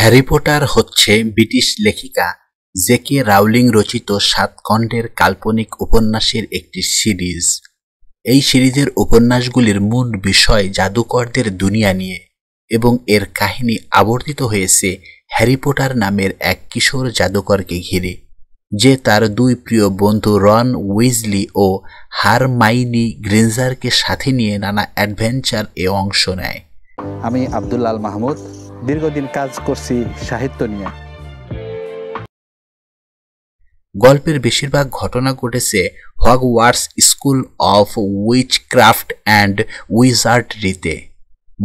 Harry Potter হচ্ছে British লেখিকা J K Rowling রচিত সাত খণ্ডের কাল্পনিক উপন্যাসের একটি সিরিজ এই সিরিজের উপন্যাসগুলির মূল বিষয় জাদুকরদের দুনিয়া নিয়ে এবং এর কাহিনী আবর্তিত হয়েছে হ্যারি পটার নামের এক কিশোর জাদুকরকে ঘিরে যে তার দুই প্রিয় বন্ধু রন উইজলি ও হারমাইনি গ্রিনজারকে সাথে নিয়ে নানা অ্যাডভেঞ্চার এ অংশ নেয় আমি আব্দুল্লাল মাহমুদ দীর্ঘদিন কাজ করছি সাহিত্য নিয়ে গল্পের বেশিরভাগ ঘটনা ঘটেছে Hogwarts school of witch witchcraft and উইজার্ডরিতে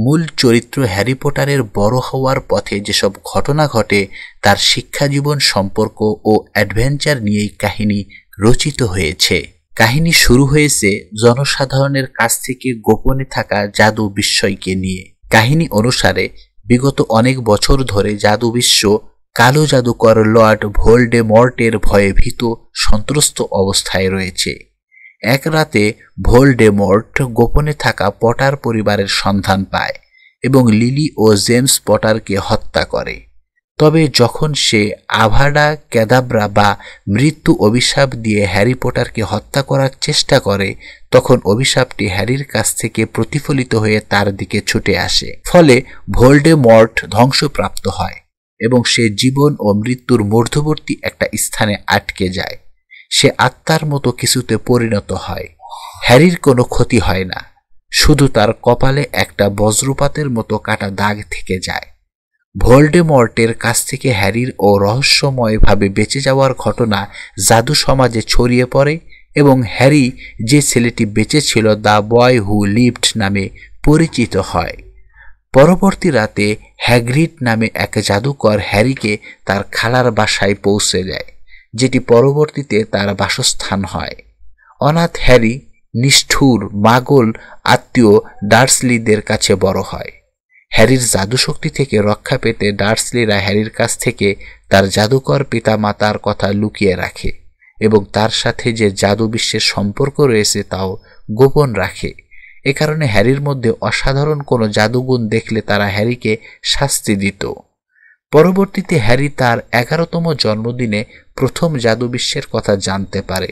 মূল চরিত্র হ্যারি পটারের বড় হওয়ার পথে যেসব ঘটনা ঘটে তার শিক্ষাজীবন সম্পর্ক ও অ্যাডভেঞ্চার নিয়েই কাহিনী রচিত হয়েছে কাহিনী শুরু হয়েছে জনসাধারণের কাছ থেকে গোপনে থাকা জাদু বিস্ময়কে নিয়ে কাহিনী অনুসারে বিগত অনেক বছর ধরে জাদু বিশ্ব কালো জাদুকর লর্ড ভোল্ডে মর্টের ভয়ে ভীত সন্ত্রস্ত অবস্থায় রয়েছে এক রাতে মর্ট গোপনে থাকা পটার পরিবারের সন্ধান পায় এবং লিলি ও জেমস পটারকে হত্যা করে তবে যখন সে আভাডা ক্যাদাব্রা বা মৃত্যু অভিশাপ দিয়ে হ্যারি পটারকে হত্যা করার চেষ্টা করে তখন অভিশাপটি হ্যারির কাছ থেকে প্রতিফলিত হয়ে তার দিকে ছুটে আসে ফলে ভোল্ডে মর্ট ধ্বংসপ্রাপ্ত হয় এবং সে জীবন ও মৃত্যুর মধ্যবর্তী একটা স্থানে আটকে যায় সে আত্মার মতো কিছুতে পরিণত হয় হ্যারির কোনো ক্ষতি হয় না শুধু তার কপালে একটা বজ্রপাতের মতো কাটা দাগ থেকে যায় ভোল্ডেমর্টের কাছ থেকে হ্যারির ও রহস্যময়ভাবে বেঁচে যাওয়ার ঘটনা জাদু সমাজে ছড়িয়ে পড়ে এবং হ্যারি যে ছেলেটি বেঁচে ছিল দ্য বয় হু লিফ্ট নামে পরিচিত হয় পরবর্তী রাতে হ্যাগ্রিড নামে এক জাদুকর হ্যারিকে তার খালার বাসায় পৌঁছে দেয় যেটি পরবর্তীতে তার বাসস্থান হয় অনাথ হ্যারি নিষ্ঠুর মাগল আত্মীয় ডার্সলিদের কাছে বড় হয় হ্যারির জাদুশক্তি থেকে রক্ষা পেতে ডার্সলিরা হ্যারির কাছ থেকে তার জাদুকর পিতা মাতার কথা লুকিয়ে রাখে এবং তার সাথে যে জাদু বিশ্বের সম্পর্ক রয়েছে তাও গোপন রাখে এ কারণে হ্যারির মধ্যে অসাধারণ কোনো জাদুগুণ দেখলে তারা হ্যারিকে শাস্তি দিত পরবর্তীতে হ্যারি তার এগারোতম জন্মদিনে প্রথম বিশ্বের কথা জানতে পারে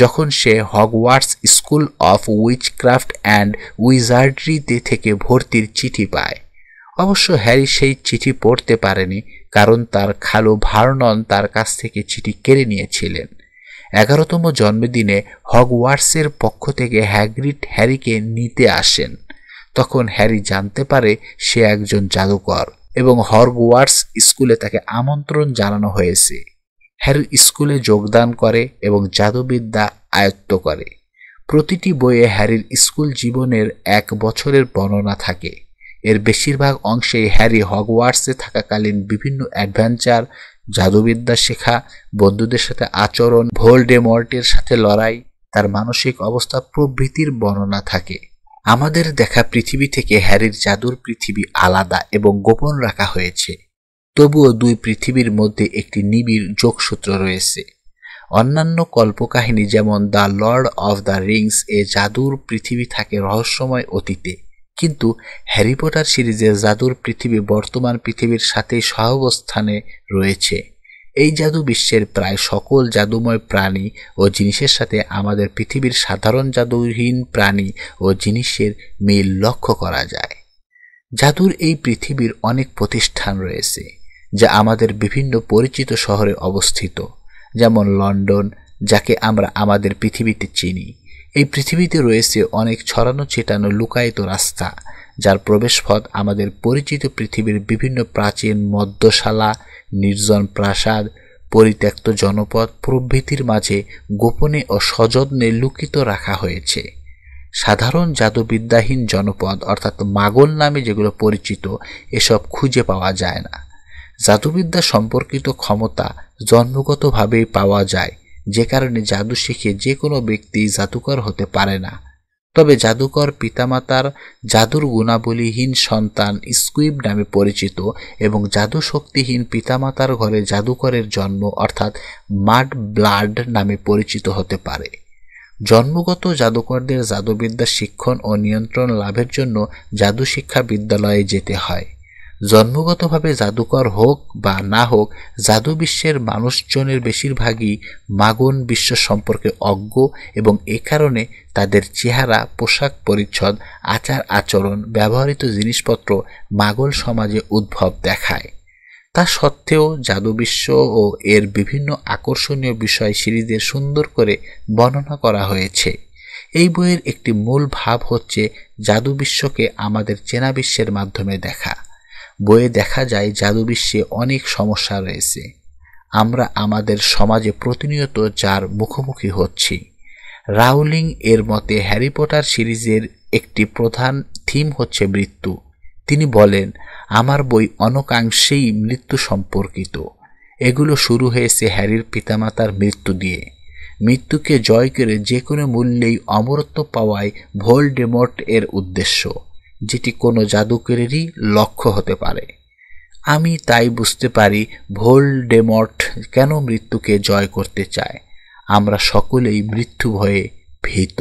যখন সে Hogwarts school of witchcraft and উইজার্ড্রিতে থেকে ভর্তির চিঠি পায় অবশ্য হ্যারি সেই চিঠি পড়তে পারেনি কারণ তার খালু ভার্নন তার কাছ থেকে চিঠি কেড়ে নিয়েছিলেন এগারোতম জন্মদিনে হগওয়ার্সের পক্ষ থেকে হ্যাগ্রিড হ্যারিকে নিতে আসেন তখন হ্যারি জানতে পারে সে একজন জাদুকর এবং হগওয়ার্স স্কুলে তাকে আমন্ত্রণ জানানো হয়েছে হ্যারি স্কুলে যোগদান করে এবং জাদুবিদ্যা আয়ত্ত করে প্রতিটি বইয়ে হ্যারির স্কুল জীবনের এক বছরের বর্ণনা থাকে এর বেশিরভাগ অংশেই হ্যারি হগওয়ার্সে থাকাকালীন বিভিন্ন অ্যাডভেঞ্চার জাদুবিদ্যা শেখা বন্ধুদের সাথে আচরণ ভোল্ডেমর্টের সাথে লড়াই তার মানসিক অবস্থা প্রভৃতির বর্ণনা থাকে আমাদের দেখা পৃথিবী থেকে হ্যারির জাদুর পৃথিবী আলাদা এবং গোপন রাখা হয়েছে তবুও দুই পৃথিবীর মধ্যে একটি নিবিড় যোগসূত্র রয়েছে অন্যান্য কল্পকাহিনী যেমন the Lord of the Rings এ জাদুর পৃথিবী থাকে রহস্যময় অতীতে কিন্তু হ্যারি পটার সিরিজের জাদুর পৃথিবী বর্তমান পৃথিবীর সাথে সহাবস্থানে রয়েছে এই জাদু বিশ্বের প্রায় সকল জাদুময় প্রাণী ও জিনিসের সাথে আমাদের পৃথিবীর সাধারণ জাদুহীন প্রাণী ও জিনিসের মিল লক্ষ্য করা যায় জাদুর এই পৃথিবীর অনেক প্রতিষ্ঠান রয়েছে যা আমাদের বিভিন্ন পরিচিত শহরে অবস্থিত যেমন লন্ডন যাকে আমরা আমাদের পৃথিবীতে চিনি এই পৃথিবীতে রয়েছে অনেক ছড়ানো ছিটানো লুকায়িত রাস্তা যার প্রবেশপথ আমাদের পরিচিত পৃথিবীর বিভিন্ন প্রাচীন মদ্যশালা নির্জন প্রাসাদ পরিত্যক্ত জনপদ প্রভৃতির মাঝে গোপনে ও সযত্নে লুকিত রাখা হয়েছে সাধারণ জাদুবিদ্যাহীন জনপদ অর্থাৎ মাগল নামে যেগুলো পরিচিত এসব খুঁজে পাওয়া যায় না জাদুবিদ্যা সম্পর্কিত ক্ষমতা জন্মগতভাবেই পাওয়া যায় যে কারণে জাদু শিখে যে কোনো ব্যক্তি জাদুকর হতে পারে না তবে জাদুকর পিতামাতার জাদুর গুণাবলীহীন সন্তান স্কুইব নামে পরিচিত এবং জাদু শক্তিহীন পিতামাতার ঘরে জাদুকরের জন্ম অর্থাৎ মাড ব্লাড নামে পরিচিত হতে পারে জন্মগত জাদুকরদের জাদুবিদ্যা শিক্ষণ ও নিয়ন্ত্রণ লাভের জন্য জাদু শিক্ষা বিদ্যালয়ে যেতে হয় জন্মগতভাবে জাদুকর হোক বা না হোক জাদু বিশ্বের মানুষজনের বেশিরভাগই মাগন বিশ্ব সম্পর্কে অজ্ঞ এবং এ কারণে তাদের চেহারা পোশাক পরিচ্ছদ আচার আচরণ ব্যবহৃত জিনিসপত্র মাগল সমাজে উদ্ভব দেখায় তা সত্ত্বেও বিশ্ব ও এর বিভিন্ন আকর্ষণীয় বিষয় সিরিজের সুন্দর করে বর্ণনা করা হয়েছে এই বইয়ের একটি মূল ভাব হচ্ছে বিশ্বকে আমাদের চেনা বিশ্বের মাধ্যমে দেখা বইয়ে দেখা যায় জাদু বিশ্বে অনেক সমস্যা রয়েছে আমরা আমাদের সমাজে প্রতিনিয়ত যার মুখোমুখি হচ্ছি রাউলিং এর মতে হ্যারি পটার সিরিজের একটি প্রধান থিম হচ্ছে মৃত্যু তিনি বলেন আমার বই অনেকাংশেই মৃত্যু সম্পর্কিত এগুলো শুরু হয়েছে হ্যারির পিতামাতার মৃত্যু দিয়ে মৃত্যুকে জয় করে যে কোনো মূল্যেই অমরত্ব পাওয়ায় ভোল ডেমর্ট এর উদ্দেশ্য যেটি কোনো জাদুকরেরই লক্ষ্য হতে পারে আমি তাই বুঝতে পারি ভোল ডেমট কেন মৃত্যুকে জয় করতে চায় আমরা সকলেই মৃত্যু ভয়ে ভীত